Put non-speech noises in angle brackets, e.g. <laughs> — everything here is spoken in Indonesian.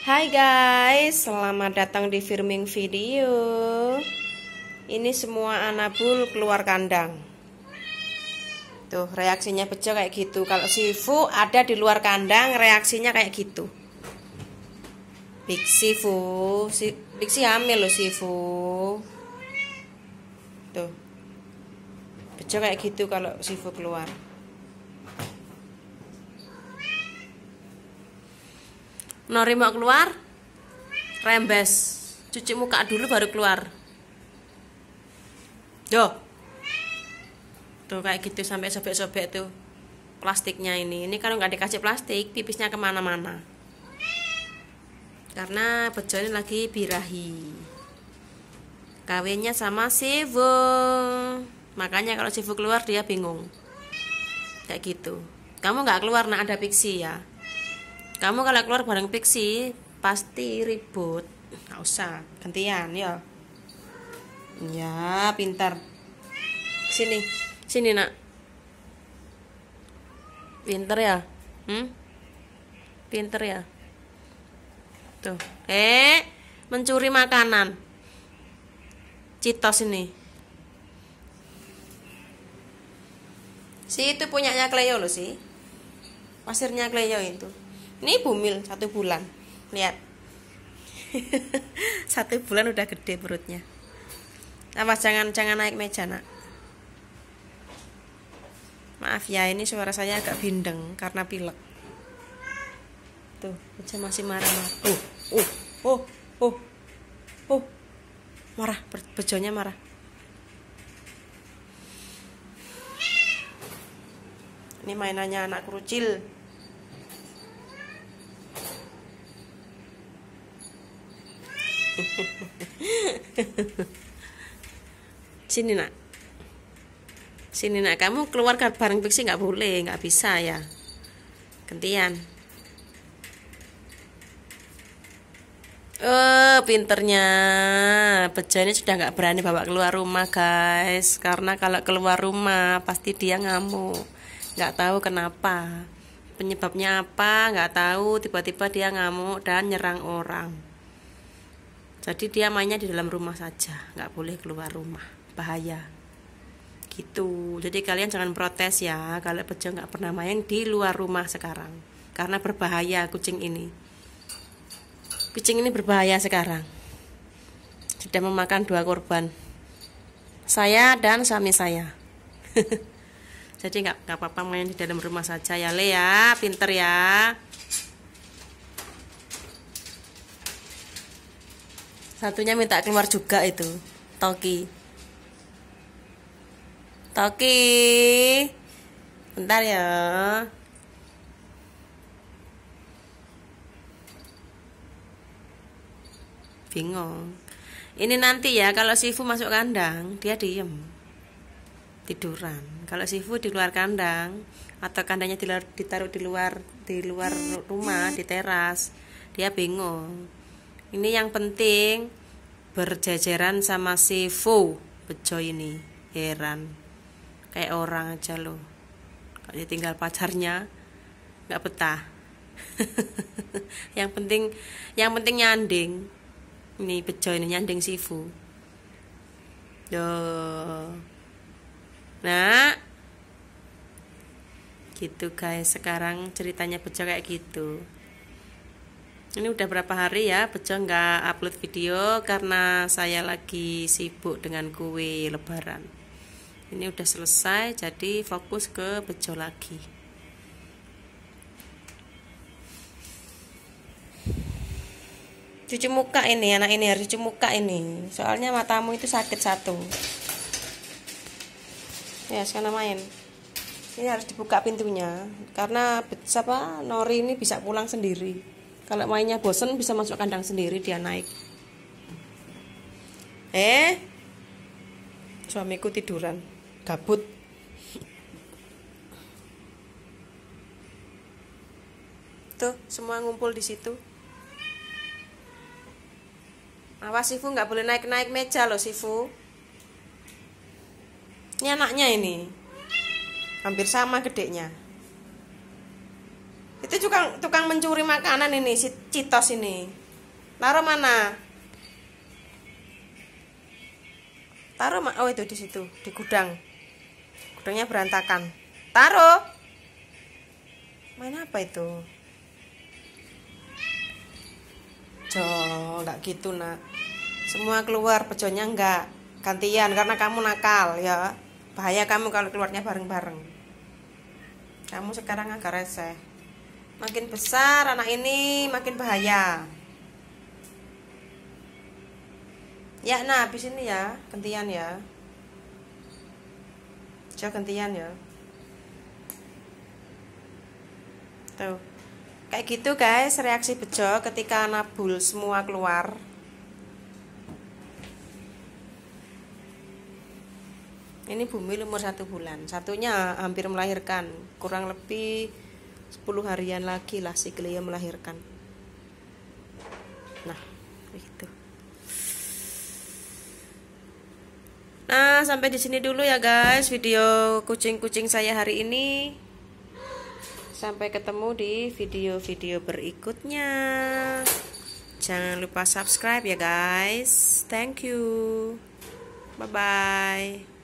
Hai guys, selamat datang di filming video Ini semua anak anabul keluar kandang Tuh reaksinya bejo kayak gitu Kalau sifu ada di luar kandang reaksinya kayak gitu Big sifu si, Big si hamil loh sifu Tuh Bejo kayak gitu kalau sifu keluar Nori mau keluar, rembes. Cuci muka dulu baru keluar. Yo. Tuh kayak gitu sampai sobek-sobek tuh plastiknya ini. Ini kalau nggak dikasih plastik, pipisnya kemana-mana. Karena bejo ini lagi birahi. Kawinnya sama Sivu. Makanya kalau Sivu keluar dia bingung. Kayak gitu. Kamu nggak keluar, nah ada pixie ya kamu kalau keluar bareng pixi pasti ribut nggak usah gantian ya ya pintar sini sini nak pinter ya hmm pinter ya tuh eh mencuri makanan citos ini si itu punyanya Cleo lo sih pasirnya Cleo itu ini bumil satu bulan lihat <laughs> satu bulan udah gede perutnya nah, jangan jangan naik meja nak maaf ya ini suara saya agak bindeng karena pilek tuh meja masih marah-marah oh oh oh oh oh marah bejonya marah ini mainannya anak kerucil sini nak sini nak kamu keluar bareng fiksi nggak boleh nggak bisa ya gantian Oh, pinternya bejanya sudah nggak berani bawa keluar rumah guys karena kalau keluar rumah pasti dia ngamuk nggak tahu kenapa penyebabnya apa nggak tahu tiba-tiba dia ngamuk dan nyerang orang jadi dia mainnya di dalam rumah saja nggak boleh keluar rumah bahaya gitu jadi kalian jangan protes ya kalau bejo nggak pernah main di luar rumah sekarang karena berbahaya kucing ini kucing ini berbahaya sekarang sudah memakan dua korban saya dan suami saya <laughs> jadi nggak apa-apa main di dalam rumah saja ya Le ya pinter ya satunya minta keluar juga itu Toki Toki bentar ya bingung ini nanti ya kalau Sifu masuk kandang dia diem tiduran kalau Sifu di luar kandang atau kandangnya ditaruh di luar di luar rumah di teras dia bingung ini yang penting berjajaran sama si Fu bejo ini heran kayak orang aja lo, kalau tinggal pacarnya nggak betah <laughs> yang penting yang penting nyanding ini bejo ini nyanding si Fu nah gitu guys sekarang ceritanya bejo kayak gitu ini udah berapa hari ya Bejo nggak upload video karena saya lagi sibuk dengan kue lebaran ini udah selesai jadi fokus ke Bejo lagi cuci muka ini anak ini harus cuci muka ini soalnya matamu itu sakit satu ya sekarang main ini harus dibuka pintunya karena siapa Nori ini bisa pulang sendiri kalau mainnya bosen bisa masuk kandang sendiri dia naik. Eh, suamiku tiduran, gabut. Tuh, semua ngumpul di situ. Awas Sifu nggak boleh naik-naik meja loh Sifu. Ini anaknya ini. Hampir sama gedenya itu tukang tukang mencuri makanan ini si Citos ini taruh mana taruh ma oh itu di situ di gudang gudangnya berantakan taruh main apa itu jol nggak gitu nak semua keluar pejonya nggak gantian karena kamu nakal ya bahaya kamu kalau keluarnya bareng-bareng kamu sekarang agak reseh makin besar anak ini makin bahaya ya nah habis ini ya gantian ya coba gantian ya tuh kayak gitu guys reaksi bejo ketika nabul semua keluar ini bumi umur satu bulan satunya hampir melahirkan kurang lebih 10 harian lagi lah si Cleo melahirkan nah itu. nah sampai di sini dulu ya guys video kucing-kucing saya hari ini sampai ketemu di video-video berikutnya jangan lupa subscribe ya guys thank you bye bye